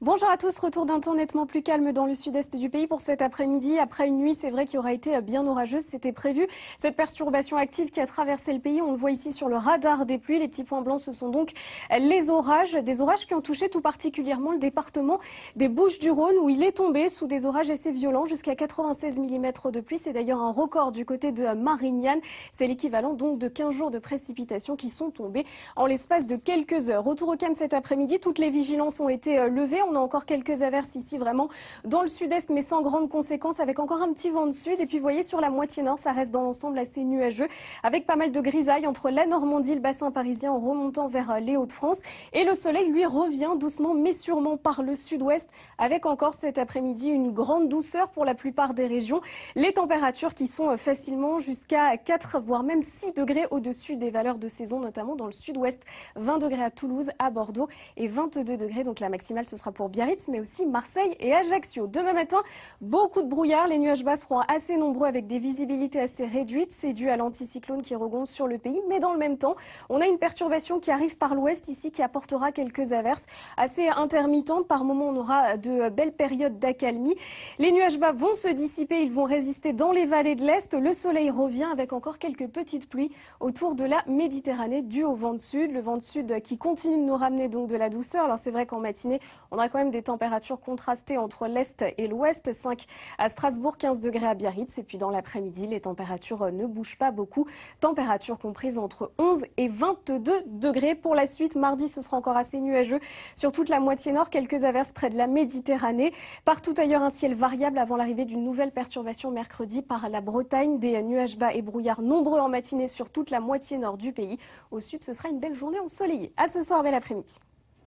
Bonjour à tous, retour d'un temps nettement plus calme dans le sud-est du pays pour cet après-midi. Après une nuit, c'est vrai qu'il aura été bien orageuse, c'était prévu. Cette perturbation active qui a traversé le pays, on le voit ici sur le radar des pluies. Les petits points blancs, ce sont donc les orages, des orages qui ont touché tout particulièrement le département des Bouches-du-Rhône où il est tombé sous des orages assez violents jusqu'à 96 mm de pluie. C'est d'ailleurs un record du côté de Marignane. C'est l'équivalent donc de 15 jours de précipitations qui sont tombées en l'espace de quelques heures. Retour au calme cet après-midi, toutes les vigilances ont été euh, levées. On a encore quelques averses ici, vraiment dans le sud-est, mais sans grandes conséquences, avec encore un petit vent de sud. Et puis, vous voyez, sur la moitié nord, ça reste dans l'ensemble assez nuageux, avec pas mal de grisailles entre la Normandie, le bassin parisien, en remontant vers euh, les Hauts-de-France. Et le soleil, lui, revient doucement, mais sûrement par le sud-ouest, avec encore cet après-midi une grande douceur pour la plupart des régions. Les températures qui sont euh, facilement jusqu'à 4, voire même 6 degrés au-dessus des valeurs de saison, notamment dans le sud-ouest. 20 degrés à Toulouse, à Bordeaux et 22 degrés. Donc la maximale, ce sera pour Biarritz, mais aussi Marseille et Ajaccio. Demain matin, beaucoup de brouillard. Les nuages bas seront assez nombreux avec des visibilités assez réduites. C'est dû à l'anticyclone qui regonce sur le pays. Mais dans le même temps, on a une perturbation qui arrive par l'ouest ici qui apportera quelques averses assez intermittentes. Par moments, on aura de belles périodes d'accalmie. Les nuages bas vont se dissiper. Ils vont résister dans les vallées de l'Est. Le soleil revient avec encore quelques petites pluies autour de la Méditerranée due au vent de sud. Le vent de sud qui continue de nous ramener donc de la douceur. Alors c'est vrai qu'en matinée, on a quand même des températures contrastées entre l'Est et l'Ouest. 5 à Strasbourg, 15 degrés à Biarritz. Et puis dans l'après-midi, les températures euh, ne bougent pas beaucoup. Températures comprises entre 11 et 22 degrés. Pour la suite, mardi, ce sera encore assez nuageux sur toute la moitié nord. Quelques averses près de la Méditerranée. Partout ailleurs, un ciel variable avant l'arrivée d'une nouvelle perturbation mercredi par la Bretagne. Des nuages bas et brouillards nombreux en matinée sur toute la moitié nord du pays. Au sud, ce sera une belle journée ensoleillée. À ce soir, bel après-midi.